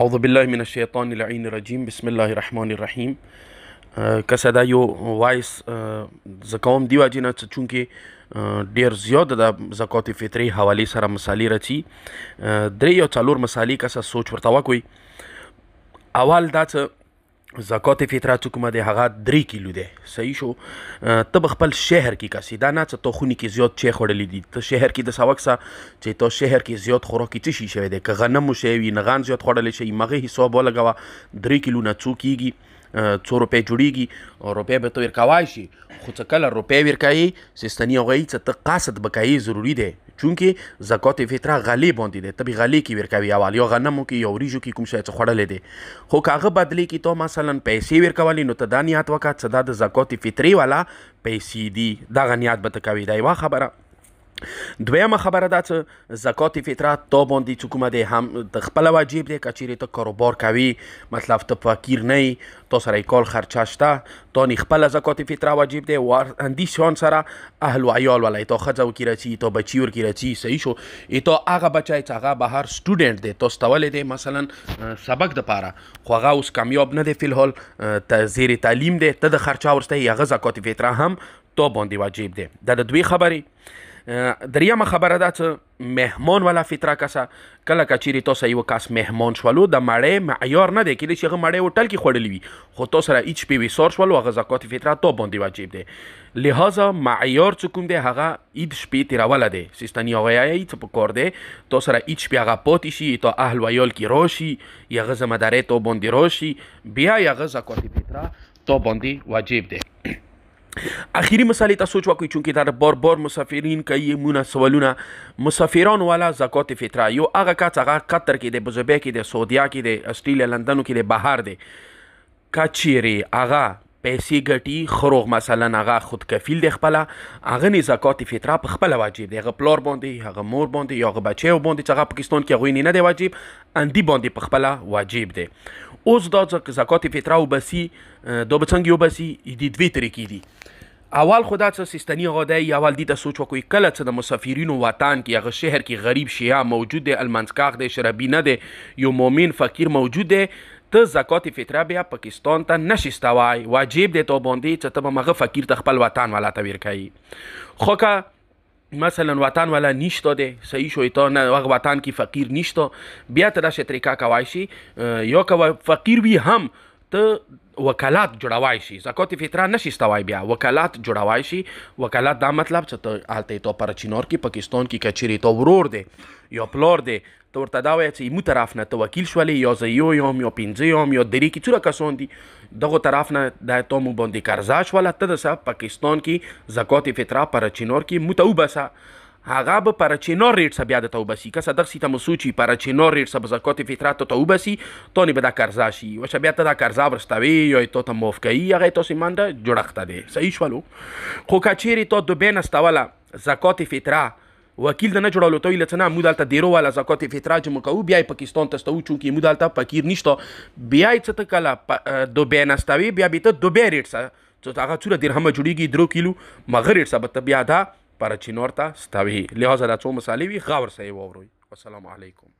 أعوذ بالله من الشیطان اللعین الرجیم بسم الله الرحمن الرحیم کسه دا یو وایس زکوم دیوا جنه چونکې ډیر زیات د زکات فطری حواله سره مسالې رچی درې یو څلور مسالې کسه سوچ ورته وکوي اول دا چې زکات فطره کومه ده هغه 3 کیلو ده صحیح شو تب خپل شهر کې کسي دا نه څه توخونی کې زیات چي خړلې دي ته شهر کې د ساوک سا چې ته شهر کې زیات خوراکي څه شي شوی ده که غنم شوی نغان زیات خړلې شي مغه حساب ولګوا 3 کیلو نه څو کیږي څو روپۍ جوړیږي او روپۍ به ته ورکوای شي خو څه کله روپۍ ورکایي سیستنی او غي څه ته قاصد بکایي ضروری دی چونکی زکات فطره غلی باندې ده تبي غلی کی ورکوي او یا غنمو کی یا وریجو کی کوم شی څه خړلې دي خو کاغه بدلی کی ته مثلا پیسې ورکوالي نو تدانیات وکات صدا د زکات فطری والا پیسې دي دا غنیات به تکوي دا یو خبره دویمه خبره ده چې زکات فطرت تو باندې چې کومه ده هم د خپل واجب دی کچېره ته کاروبار کوي مطلب ته فقیر نه تو سره کال خرچه شته تو نه خپل زکات فطرت واجب دی ور اندی شان سره اهل او عیال ولای تو خځو کې راچی تو بچیور کې راچی صحیح شو ای تو هغه بچای چې هغه بهر سټوډنټ دی تو ستول دی مثلا سبق د پاره خو هغه اوس کامیاب نه دی فل حال ته زیر تعلیم دی ته د خرچه ورسته هغه زکات فطرت هم تو باندې واجب دی دا د دوی خبره دریمه خبره ده چې مهمان ولا فطره کسا کله کچيري تاسو یو کاس مهمان شولو د مړې معیار نه دی کله چې هغه مړې هوټل کې خړلې وي خو تاسو را ایچ پی وی سورس ولو هغه زکات فطره ته باندې واجب دی لہذا معیار چې کوم دی هغه اید شپې تیرول دی سیستاني او یا ایت په کور دی تاسو را ایچ پی هغه پاتې شي ته اهل ویال کې راشي یا غزه مدارې ته باندې راشي بیا یا غزه زکات فطره ته باندې واجب دی اخیری مسالې ته سوچ وکړئ چې دا د بار بار مسافرین کوي مونږه سوالونه مسافران والا زکات فطره یو هغه کا څنګه قطر کې د بزبې کې د سعودیا کې د استرالیا لندن کې د بهر دی کاچيري هغه پیسې ګټي خروغ مثلا هغه خود کفیل دی خپل هغه نه زکات فطره په خپل واجب دی هغه پلور باندې هغه مور باندې یا هغه بچي باندې چې هغه پاکستان کې غوینه نه دی واجب اندی باندې په خپل واجب دی اوس دا زکات فطره وبسي دوبڅنګ یو بسي د دوی طریقې دي اول خدا څه سیستنی غوډي اول دې ته سوچ وکوي کله چې د مسافرینو وطن کې هغه شهر کې غریب شیا موجود دی المنسکاغ دی شرابی نه دی یو مؤمن فقیر موجود دی ته زکات فطره بیا پاکستان ته نشستوای واجب دی ته باندې چې ته مغه فقیر ته خپل وطن ولا تویر کوي خو که مثلا وطن ولا نشته ده صحیح شوی تا نه وغه وطن کې فقیر نشته بیا ته راشه طریقہ کوای شي یو که فقیر وی هم ته وکالات جوړوای شي زکات فطره نشي استوای بیا وکالات جوړوای شي وکالات دا مطلب چې ته حالت ته پر چینور کې پاکستان کې کچری ته ورور دی یا پلور دی ته ورته دا وایي چې مو طرف نه ته وکیل شولې یا زيو یوم یا پنځه یوم یا درې کې څوره کسان دي دغه طرف نه د ته مو باندې قرضاش ولا ته د پاکستان کې زکات فطره پر چینور کې متوبسه عقب پارچینار ریټ بیاد توبسی که صدر سی تم سوچی پارچینار ریټ به زکات فطرت توبسی تونی به دا قرضا شي و شبیا ته دا قرضا ورستوي یا ته ته موف کوي هغه تاسو منده جوړخته دی صحیح شولو خو کچيري ته د بین استواله زکات فطره وکیل د نه جوړولو توې لڅنا مو دالته ډیرو والا زکات فطره چې مکو بیا پاکستان ته ستو چې مو دالته فقیر نشته بیا چې ته کلا دو بین استوي بیا به ته دو بیرټس ته هغه څوره درهم جوړیږي درو کیلو مغرټ سبا ته بیا دا پر چینورتا ستوي لہذا دا څو مسالې وي غور سه ووروي والسلام علیکم